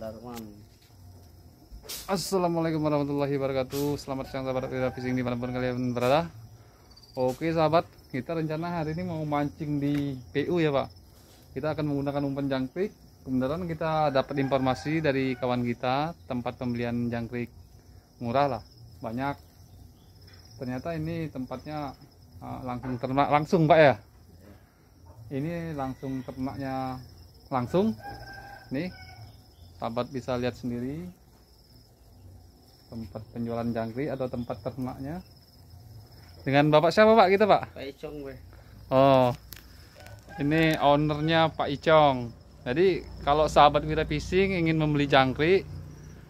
Darman. Assalamualaikum warahmatullahi wabarakatuh. Selamat siang sahabat Wira Fishing di manapun kalian berada. Oke sahabat, kita rencana hari ini mau mancing di PU ya pak. Kita akan menggunakan umpan jangkrik. Kebenaran kita dapat informasi dari kawan kita tempat pembelian jangkrik murah lah, banyak. Ternyata ini tempatnya ah, langsung ternak langsung pak ya. Ini langsung ternaknya langsung. Nih sahabat bisa lihat sendiri tempat penjualan jangkrik atau tempat ternaknya dengan bapak siapa pak kita pak Pak Icong gue oh ini ownernya Pak Icong jadi kalau sahabat mira pising ingin membeli jangkrik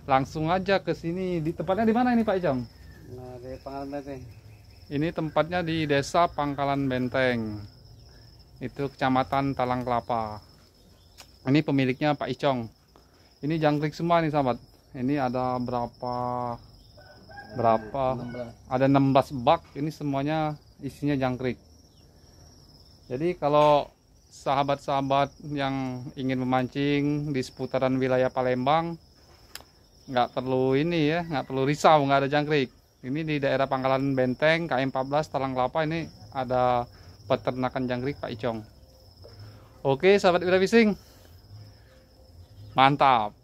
langsung aja ke sini di tempatnya di mana ini Pak Icong nah, di Pangkalan Benteng ini tempatnya di desa Pangkalan Benteng itu kecamatan Talang Kelapa ini pemiliknya Pak Icong ini jangkrik semua nih sahabat ini ada berapa berapa 16. ada 16 bak ini semuanya isinya jangkrik jadi kalau sahabat-sahabat yang ingin memancing di seputaran wilayah Palembang nggak perlu ini ya nggak perlu risau nggak ada jangkrik ini di daerah Pangkalan Benteng KM14 Talang Kelapa ini ada peternakan jangkrik Pak Icong oke sahabat Wira Fishing Mantap.